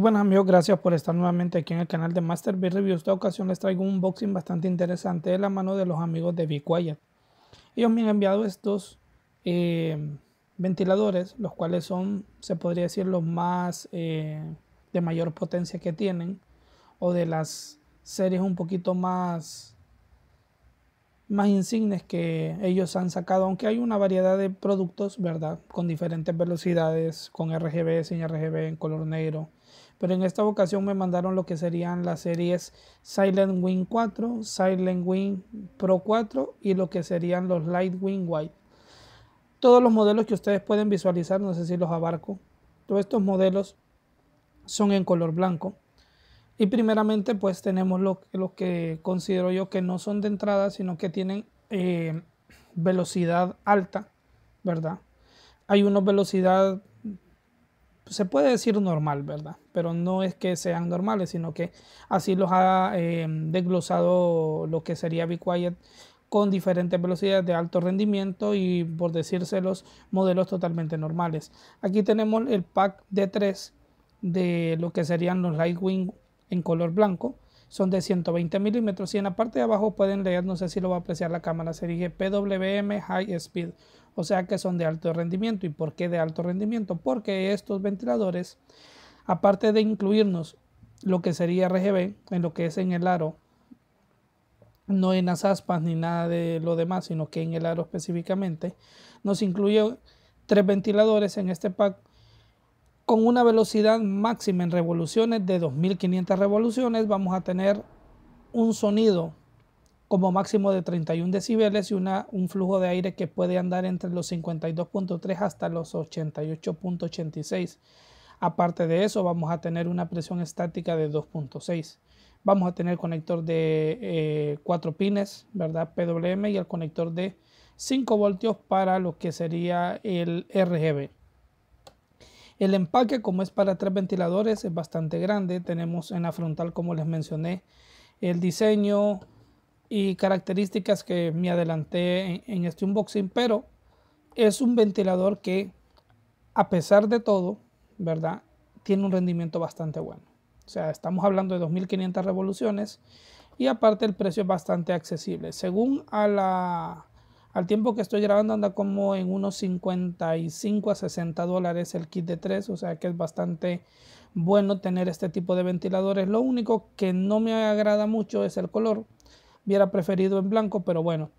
Muy buenas amigos, gracias por estar nuevamente aquí en el canal de Master B Review. Esta ocasión les traigo un unboxing bastante interesante de la mano de los amigos de Be Quiet. Ellos me han enviado estos eh, ventiladores, los cuales son, se podría decir, los más eh, de mayor potencia que tienen, o de las series un poquito más, más insignes que ellos han sacado, aunque hay una variedad de productos, ¿verdad? Con diferentes velocidades, con RGB, sin RGB, en color negro pero en esta ocasión me mandaron lo que serían las series Silent Wing 4, Silent Wing Pro 4 y lo que serían los Light Wing White. Todos los modelos que ustedes pueden visualizar, no sé si los abarco, todos estos modelos son en color blanco. Y primeramente pues tenemos los lo que considero yo que no son de entrada, sino que tienen eh, velocidad alta, ¿verdad? Hay una velocidad se puede decir normal, ¿verdad? Pero no es que sean normales, sino que así los ha eh, desglosado lo que sería Be Quiet con diferentes velocidades de alto rendimiento y por decírselos modelos totalmente normales. Aquí tenemos el pack de 3 de lo que serían los Lightwing en color blanco. Son de 120 milímetros y en la parte de abajo pueden leer, no sé si lo va a apreciar la cámara, se dirige PWM High Speed o sea que son de alto rendimiento. ¿Y por qué de alto rendimiento? Porque estos ventiladores, aparte de incluirnos lo que sería RGB, en lo que es en el aro, no en las aspas ni nada de lo demás, sino que en el aro específicamente, nos incluye tres ventiladores en este pack con una velocidad máxima en revoluciones de 2500 revoluciones. Vamos a tener un sonido como máximo de 31 decibeles y una, un flujo de aire que puede andar entre los 52.3 hasta los 88.86. Aparte de eso, vamos a tener una presión estática de 2.6. Vamos a tener conector de eh, 4 pines, ¿verdad? PWM y el conector de 5 voltios para lo que sería el RGB. El empaque, como es para tres ventiladores, es bastante grande. Tenemos en la frontal, como les mencioné, el diseño, y características que me adelanté en, este unboxing, pero es un ventilador que a pesar de todo, ¿verdad? Tiene un rendimiento bastante bueno. O sea, estamos hablando de 2.500 revoluciones y aparte el precio es bastante accesible. Según a la, al tiempo que estoy grabando anda como en unos 55 a 60 dólares el kit de 3, o sea que es bastante bueno tener este tipo de ventiladores. Lo único que no me agrada mucho es el color preferido en blanco, pero bueno,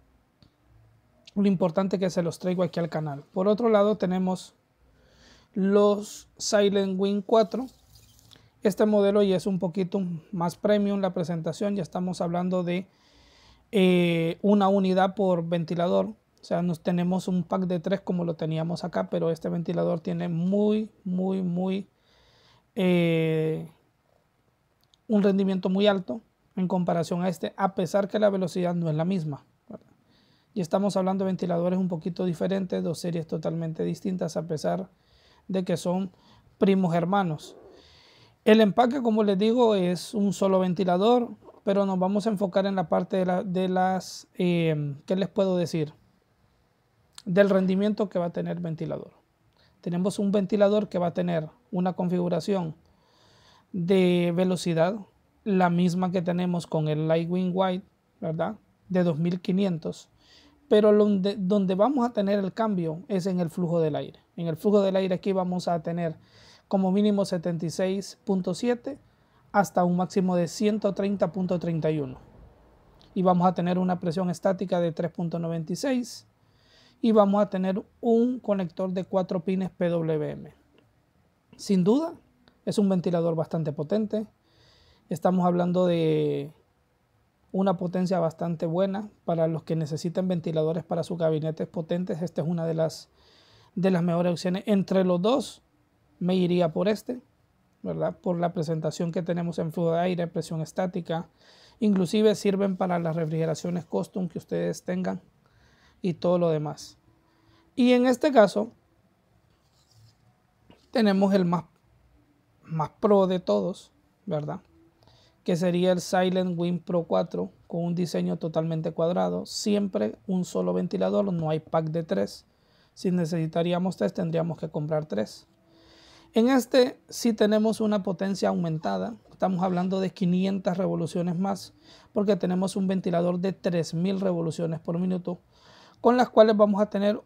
lo importante que se los traigo aquí al canal. Por otro lado tenemos los Silent Wing 4. Este modelo ya es un poquito más premium la presentación, ya estamos hablando de eh, una unidad por ventilador. O sea, nos tenemos un pack de tres como lo teníamos acá, pero este ventilador tiene muy, muy, muy eh, un rendimiento muy alto en comparación a este, a pesar que la velocidad no es la misma. Y estamos hablando de ventiladores un poquito diferentes, dos series totalmente distintas, a pesar de que son primos hermanos. El empaque, como les digo, es un solo ventilador, pero nos vamos a enfocar en la parte de, las, eh, ¿qué les puedo decir? Del rendimiento que va a tener el ventilador. Tenemos un ventilador que va a tener una configuración de velocidad la misma que tenemos con el Lightwing White, ¿verdad? De 2500. Pero donde, donde vamos a tener el cambio es en el flujo del aire. En el flujo del aire aquí vamos a tener como mínimo 76.7 hasta un máximo de 130.31. Y vamos a tener una presión estática de 3.96 y vamos a tener un conector de 4 pines PWM. Sin duda, es un ventilador bastante potente, Estamos hablando de una potencia bastante buena para los que necesiten ventiladores para sus gabinetes potentes. Esta es una de las, de las mejores opciones. Entre los dos, me iría por este, ¿verdad? Por la presentación que tenemos en flujo de aire, presión estática. Inclusive sirven para las refrigeraciones custom que ustedes tengan y todo lo demás. Y en este caso, tenemos el más, más pro de todos, ¿verdad? que sería el Silent Wing Pro 4 con un diseño totalmente cuadrado, siempre un solo ventilador, no hay pack de 3. Si necesitaríamos tres, tendríamos que comprar tres. En este sí tenemos una potencia aumentada, estamos hablando de 500 revoluciones más, porque tenemos un ventilador de 3000 revoluciones por minuto, con las cuales vamos a tener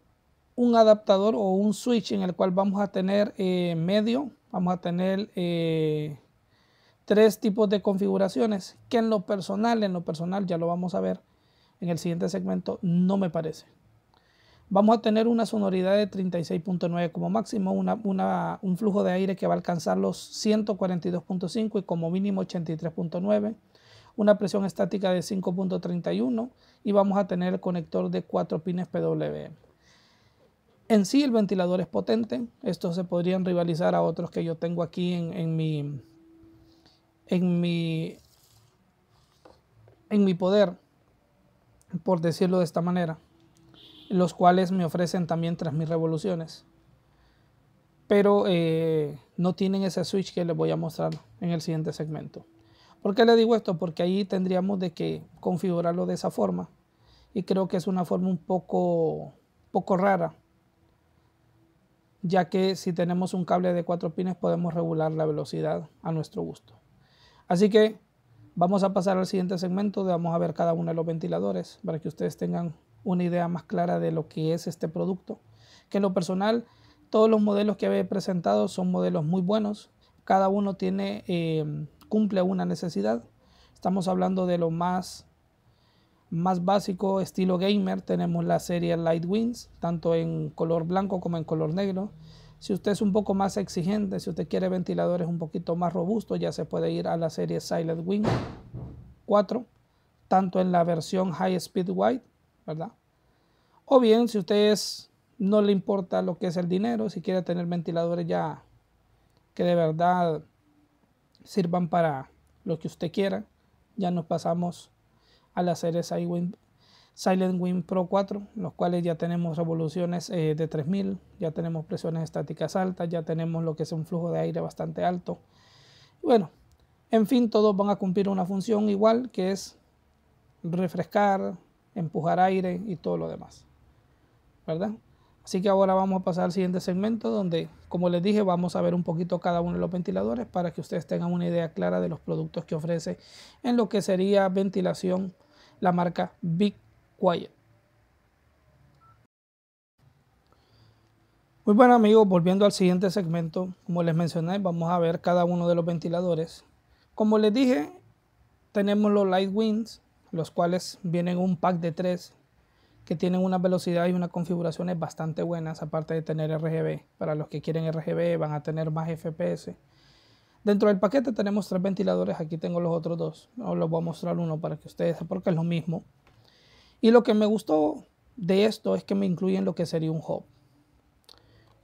un adaptador o un switch en el cual vamos a tener eh, medio, vamos a tener... Eh, tres tipos de configuraciones que en lo personal, en lo personal ya lo vamos a ver en el siguiente segmento, no me parece. Vamos a tener una sonoridad de 36.9 como máximo, un flujo de aire que va a alcanzar los 142.5 y como mínimo 83.9, una presión estática de 5.31 y vamos a tener el conector de 4 pines PWM. En sí el ventilador es potente, estos se podrían rivalizar a otros que yo tengo aquí en mi en mi, en mi poder, por decirlo de esta manera, los cuales me ofrecen también tras mis revoluciones. Pero eh, no tienen ese switch que les voy a mostrar en el siguiente segmento. ¿Por qué le digo esto? Porque ahí tendríamos de que configurarlo de esa forma. Y creo que es una forma un poco, poco rara. Ya que si tenemos un cable de 4 pines podemos regular la velocidad a nuestro gusto. Así que vamos a pasar al siguiente segmento vamos a ver cada uno de los ventiladores para que ustedes tengan una idea más clara de lo que es este producto. Que en lo personal, todos los modelos que he presentado son modelos muy buenos. Cada uno em, cumple una necesidad. Estamos hablando de lo más, más básico, estilo gamer. Tenemos la serie Light Wings, tanto en color blanco como en color negro. Si usted es un poco más exigente, si usted quiere ventiladores un poquito más robustos, ya se puede ir a la serie Silent Wing 4, tanto en la versión High Speed White, ¿verdad? O bien, si usted no le importa lo que es el dinero, si quiere tener ventiladores ya que de verdad sirvan para lo que usted quiera, ya nos pasamos a la serie Silent, Silent Wind Pro 4, los cuales ya tenemos revoluciones eh, de 3000, ya tenemos presiones estáticas altas, ya tenemos lo que es un flujo de aire bastante alto. Bueno, en fin, todos van a cumplir una función igual que es refrescar, empujar aire y todo lo demás. ¿Verdad? Así que ahora vamos a pasar al siguiente segmento donde, como les dije, vamos a ver un poquito cada uno de los ventiladores para que ustedes tengan una idea clara de los productos que ofrece en lo que sería ventilación la marca VIC. Muy bueno amigos, volviendo al siguiente segmento, como les mencioné, vamos a ver cada uno de los ventiladores. Como les dije, tenemos los Light Winds, los cuales vienen un pack de tres que tienen una velocidad y unas configuraciones bastante buenas, aparte de tener RGB. Para los que quieren RGB van a tener más FPS. Dentro del paquete tenemos tres ventiladores, aquí tengo los otros dos. Os los voy a mostrar uno para que ustedes, sepan porque es lo mismo. Y lo que me gustó de esto es que me incluyen lo que sería un hub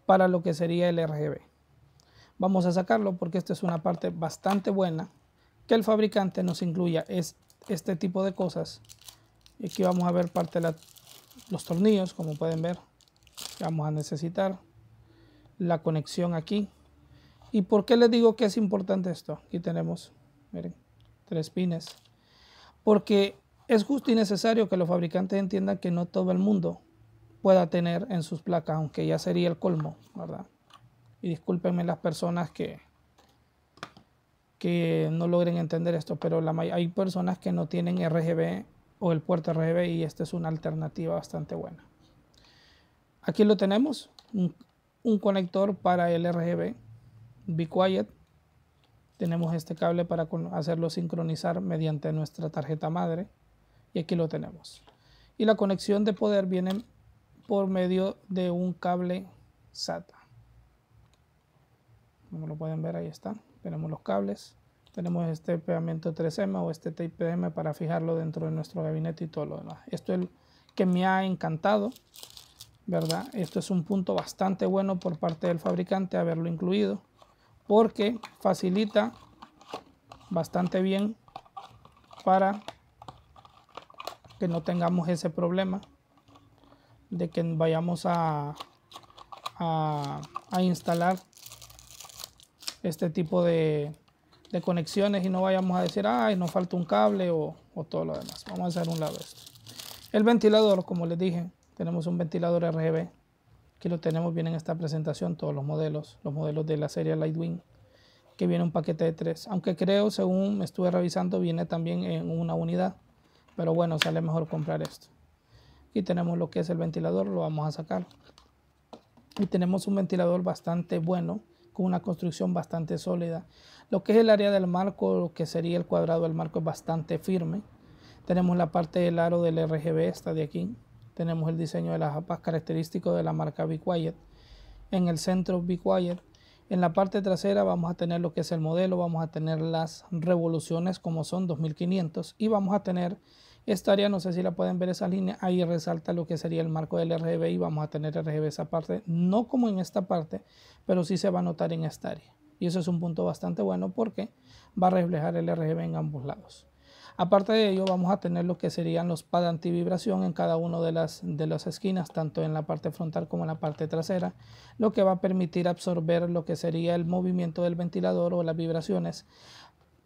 para lo que sería el RGB. Vamos a sacarlo porque esta es una parte bastante buena que el fabricante nos incluya es este tipo de cosas. Y aquí vamos a ver parte de los tornillos, como pueden ver, vamos a necesitar la conexión aquí. ¿Y por qué les digo que es importante esto? Aquí tenemos, tres pines. Porque es justo y necesario que los fabricantes entiendan que no todo el mundo pueda tener en sus placas, aunque ya sería el colmo, ¿verdad? Y discúlpenme las personas que, que no logren entender esto, pero hay personas que no tienen RGB o el puerto RGB y esta es una alternativa bastante buena. Aquí lo tenemos, un, un conector para el RGB, Be Quiet. Tenemos este cable para hacerlo sincronizar mediante nuestra tarjeta madre y aquí lo tenemos. Y la conexión de poder viene por medio de un cable SATA. Como lo pueden ver, ahí está. Tenemos los cables. Tenemos este pegamento 3M o este TPM para fijarlo dentro de nuestro gabinete y todo lo demás. Esto es el que me ha encantado, ¿verdad? Esto es un punto bastante bueno por parte del fabricante haberlo incluido porque facilita bastante bien para que no tengamos ese problema de que vayamos a, a, instalar este tipo de, conexiones y no vayamos a decir, ay, nos falta un cable o, todo lo demás. Vamos a hacer un lado eso El ventilador, como les dije, tenemos un ventilador RGB que lo tenemos bien en esta presentación, todos los modelos, los modelos de la serie Lightwing, que viene un paquete de tres. Aunque creo, según me estuve revisando, viene también en una unidad pero bueno sale mejor comprar esto aquí tenemos lo que es el ventilador lo vamos a sacar y tenemos un ventilador bastante bueno con una construcción bastante sólida lo que es el área del marco lo que sería el cuadrado del marco es bastante firme tenemos la parte del aro del RGB esta de aquí tenemos el diseño de las apas característico de la marca Be Quiet en el centro Be en la parte trasera vamos a tener lo que es el modelo, vamos a tener las revoluciones como son 2500 y vamos a tener esta área, no sé si la pueden ver esa línea, ahí resalta lo que sería el marco del RGB y vamos a tener RGB esa parte, no como en esta parte, pero sí se va a notar en esta área. Y eso es un punto bastante bueno porque va a reflejar el RGB en ambos lados. Aparte de ello, vamos a tener lo que serían los pad antivibración en cada una de las, de las esquinas, tanto en la parte frontal como en la parte trasera, lo que va a permitir absorber lo que sería el movimiento del ventilador o las vibraciones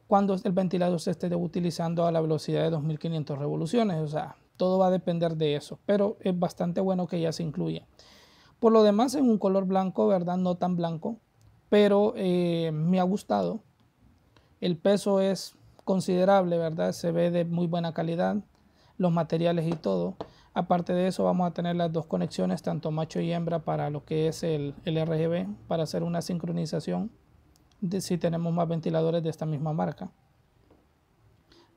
cuando el ventilador se esté utilizando a la velocidad de 2500 revoluciones. O sea, todo va a depender de eso, pero es bastante bueno que ya se incluya. Por lo demás, es un color blanco, ¿verdad? No tan blanco, pero eh, me ha gustado. El peso es considerable, ¿verdad? Se ve de muy buena calidad, los materiales y todo. Aparte de eso, vamos a tener las dos conexiones, tanto macho y hembra, para lo que es el RGB, para hacer una sincronización si tenemos más ventiladores de esta misma marca.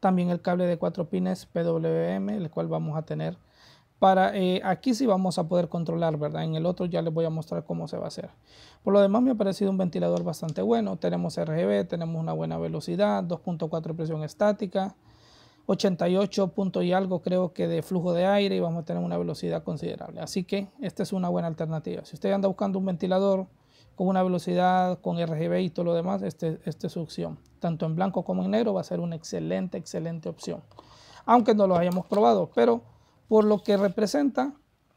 También el cable de 4 pines PWM, el cual vamos a tener para eh, aquí sí vamos a poder controlar, ¿verdad? En el otro ya les voy a mostrar cómo se va a hacer. Por lo demás me ha parecido un ventilador bastante bueno. Tenemos RGB, tenemos una buena velocidad, 2.4 presión estática, 88 y algo creo que de flujo de aire y vamos a tener una velocidad considerable. Así que esta es una buena alternativa. Si usted anda buscando un ventilador con una velocidad, con RGB y todo lo demás, este, este, es su opción. Tanto en blanco como en negro va a ser una excelente, excelente opción. Aunque no lo hayamos probado, pero por lo que representa,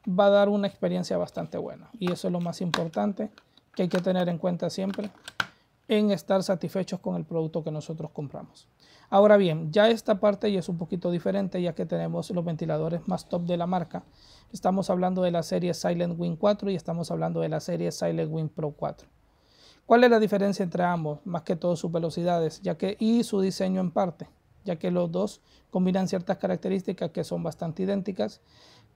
va a dar una experiencia bastante buena. Y eso es lo más importante que hay que tener en cuenta siempre en estar satisfechos con el producto que nosotros compramos. Ahora bien, ya esta parte ya es un poquito diferente ya que tenemos los ventiladores más top de la marca. Estamos hablando de la serie Silent Wing 4 y estamos hablando de la serie Silent Wing Pro 4. ¿Cuál es la diferencia entre ambos? Más que todo sus velocidades ya que, y su diseño en parte, ya que los dos combinan ciertas características que son bastante idénticas,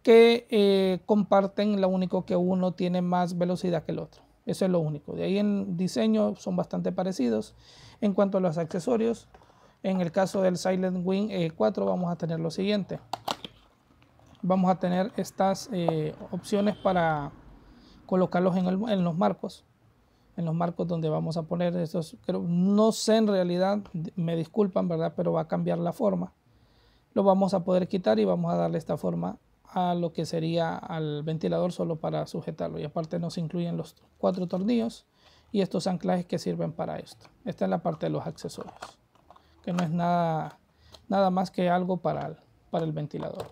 que eh, comparten, lo único que uno tiene más velocidad que el otro. Eso es lo único. De ahí en diseño son bastante parecidos. En cuanto a los accesorios, en el caso del Silent Wing 4 eh, vamos a tener lo siguiente. Vamos a tener estas eh, opciones para colocarlos en, los marcos. En los marcos donde vamos a poner estos. no sé en realidad, me disculpan, ¿verdad? Pero va a cambiar la forma. Lo vamos a poder quitar y vamos a darle esta forma a lo que sería al ventilador solo para sujetarlo. Y aparte nos incluyen los cuatro tornillos y estos anclajes que sirven para esto. Esta es la parte de los accesorios que no es nada, nada más que algo para el, para el ventilador.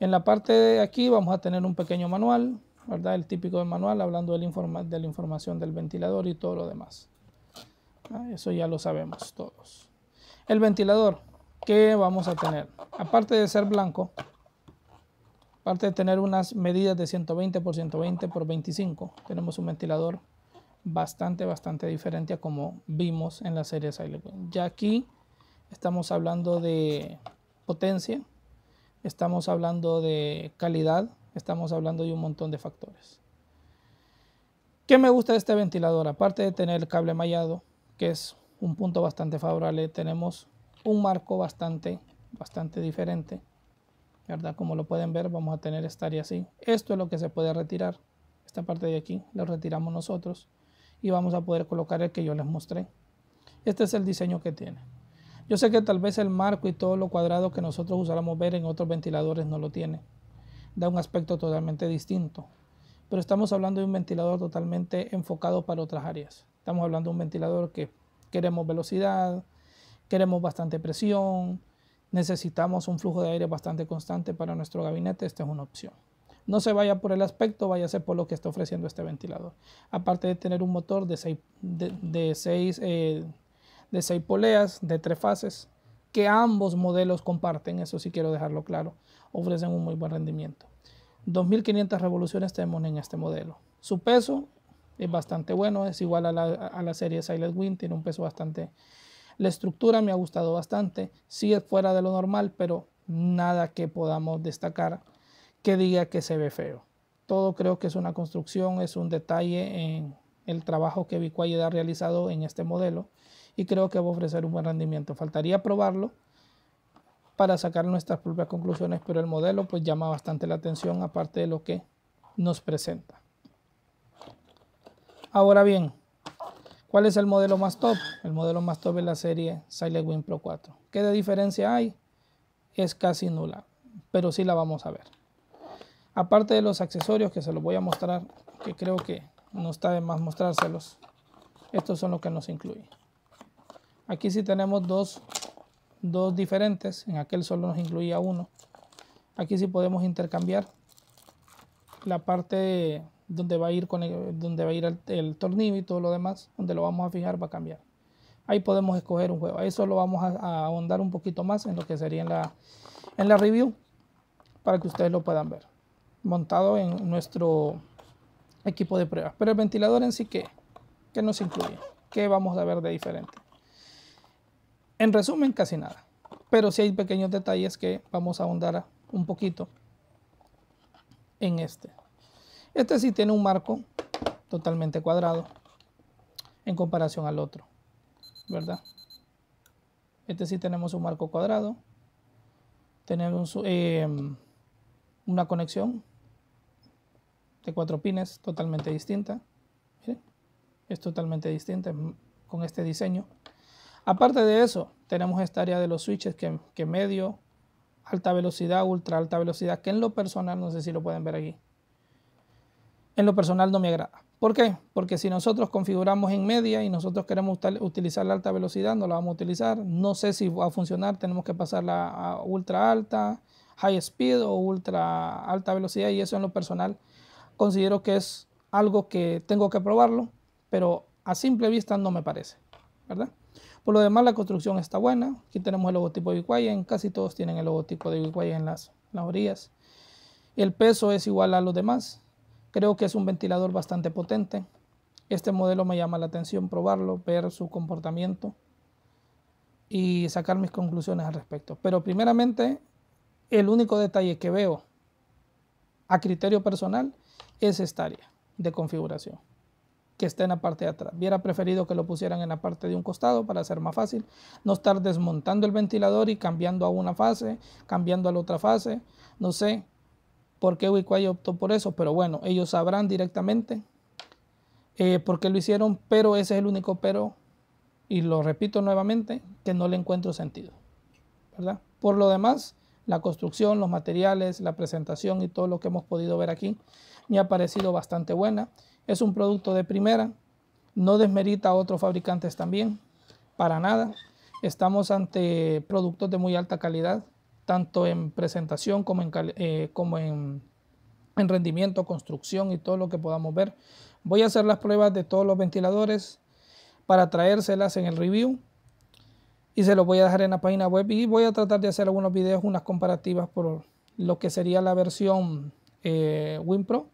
En la parte de aquí vamos a tener un pequeño manual, ¿verdad? El típico manual hablando del de la información del ventilador y todo lo demás. Ah, eso ya lo sabemos todos. El ventilador, ¿qué vamos a tener? Aparte de ser blanco, aparte de tener unas medidas de 120 por 120 por 25, tenemos un ventilador bastante, bastante diferente a como vimos en la serie Silent Ya aquí estamos hablando de potencia, estamos hablando de calidad, estamos hablando de un montón de factores. ¿Qué me gusta de este ventilador? Aparte de tener el cable mallado, que es un punto bastante favorable, tenemos un marco bastante, bastante diferente. ¿Verdad? Como lo pueden ver, vamos a tener esta área así. Esto es lo que se puede retirar. Esta parte de aquí la retiramos nosotros y vamos a poder colocar el que yo les mostré. Este es el diseño que tiene. Yo sé que tal vez el marco y todo lo cuadrado que nosotros usáramos ver en otros ventiladores no lo tiene. Da un aspecto totalmente distinto. Pero estamos hablando de un ventilador totalmente enfocado para otras áreas. Estamos hablando de un ventilador que queremos velocidad, queremos bastante presión, necesitamos un flujo de aire bastante constante para nuestro gabinete. Esta es una opción. No se vaya por el aspecto, váyase por lo que está ofreciendo este ventilador. Aparte de tener un motor de de, seis, eh, de poleas, de tres fases, que ambos modelos comparten, eso sí quiero dejarlo claro, ofrecen un muy buen rendimiento. 2500 revoluciones tenemos en este modelo. Su peso es bastante bueno, es igual a la, a la serie Silent Wind, tiene un peso bastante... La estructura me ha gustado bastante, sí es fuera de lo normal, pero nada que podamos destacar que diga que se ve feo. Todo creo que es una construcción, es un detalle en el trabajo que Bicuay ha realizado en este modelo y creo que va a ofrecer un buen rendimiento. Faltaría probarlo para sacar nuestras propias conclusiones, pero el modelo pues llama bastante la atención aparte de lo que nos presenta. Ahora bien, ¿cuál es el modelo más top? El modelo más top es la serie Silent Win Pro 4. ¿Qué de diferencia hay? Es casi nula, pero sí la vamos a ver. Aparte de los accesorios que se los voy a mostrar, que creo que no está de más mostrárselos. Estos son los que nos incluye. Aquí sí tenemos dos, diferentes, en aquel solo nos incluía uno. Aquí sí podemos intercambiar la parte donde va a ir, el, va a ir el, tornillo y todo lo demás, donde lo vamos a fijar va a cambiar. Ahí podemos escoger un juego. Eso lo vamos a, ahondar un poquito más en lo que sería la, en la review para que ustedes lo puedan ver montado en nuestro equipo de pruebas. Pero el ventilador en sí, ¿qué? ¿Qué nos incluye? ¿Qué vamos a ver de diferente? En resumen, casi nada. Pero sí hay pequeños detalles que vamos a ahondar un poquito en este. Este sí tiene un marco totalmente cuadrado en comparación al otro, ¿verdad? Este sí tenemos un marco cuadrado, tenemos eh, una conexión de cuatro pines totalmente distinta. es totalmente distinta con este diseño. Aparte de eso, tenemos esta área de los switches que, que medio, alta velocidad, ultra alta velocidad, que en lo personal, no sé si lo pueden ver aquí, en lo personal no me agrada. ¿Por qué? Porque si nosotros configuramos en media y nosotros queremos utilizar la alta velocidad, no la vamos a utilizar. No sé si va a funcionar, tenemos que pasarla a ultra alta, high speed o ultra alta velocidad y eso en lo personal considero que es algo que tengo que probarlo, pero a simple vista no me parece, ¿verdad? Por lo demás, la construcción está buena. Aquí tenemos el logotipo de Bitcoin, casi todos tienen el logotipo de Bitcoin en las, en las orillas. El peso es igual a los demás. Creo que es un ventilador bastante potente. Este modelo me llama la atención probarlo, ver su comportamiento y sacar mis conclusiones al respecto. Pero primeramente, el único detalle que veo a criterio personal es esta área de configuración que está en la parte de atrás. Hubiera preferido que lo pusieran en la parte de un costado para ser más fácil, no estar desmontando el ventilador y cambiando a una fase, cambiando a la otra fase. No sé por qué Wikway optó por eso, pero bueno, ellos sabrán directamente eh, por qué lo hicieron, pero ese es el único pero, y lo repito nuevamente, que no le encuentro sentido. ¿verdad? Por lo demás, la construcción, los materiales, la presentación y todo lo que hemos podido ver aquí me ha parecido bastante buena. Es un producto de primera, no desmerita a otros fabricantes también, para nada. Estamos ante productos de muy alta calidad, tanto en presentación como en, eh, rendimiento, construcción y todo lo que podamos ver. Voy a hacer las pruebas de todos los ventiladores para traérselas en el review y se los voy a dejar en la página web y voy a tratar de hacer algunos videos, unas comparativas por lo que sería la versión eh, WinPro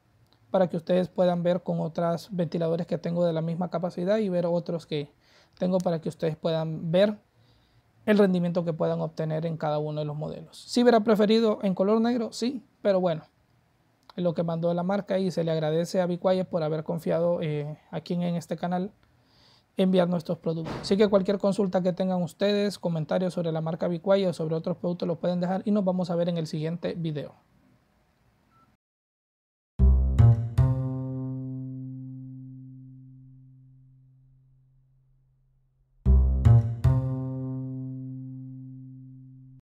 para que ustedes puedan ver con otros ventiladores que tengo de la misma capacidad y ver otros que tengo para que ustedes puedan ver el rendimiento que puedan obtener en cada uno de los modelos. Si hubiera preferido en color negro, sí, pero bueno, es lo que mandó la marca y se le agradece a Biquayes por haber confiado eh, aquí en este canal enviar nuestros productos. Así que cualquier consulta que tengan ustedes, comentarios sobre la marca Bicuay o sobre otros productos, los pueden dejar y nos vamos a ver en el siguiente video.